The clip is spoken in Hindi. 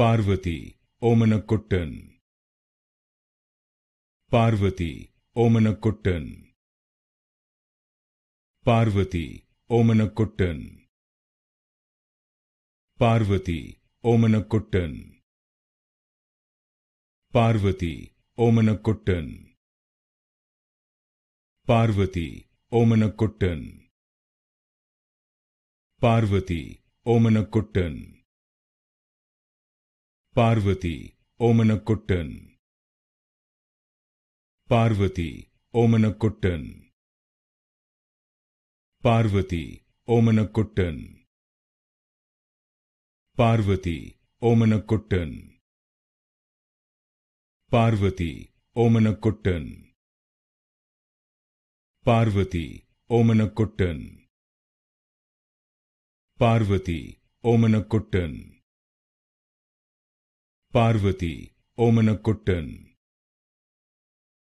पार्वती ओमन कुट्टन पार्वती ओमन कुट्टन पार्वती ओमन कुट्टन पार्वती ओमन कुट्टन पार्वती ओमन कुट्टन पार्वती ओमन कुट्टन पार्वती ओमन ओमनकुट्टन पार्वती ओमन कुट्टन पार्वती ओमन कुट्टन पार्वती ओमन कुट्टन पार्वती ओमन कुट्टन पार्वती ओमन कुट्टन पार्वती ओमन कुट्टन पार्वती ओमन ओमनकुट्टन பார்வதி ஓமனக்குட்டன்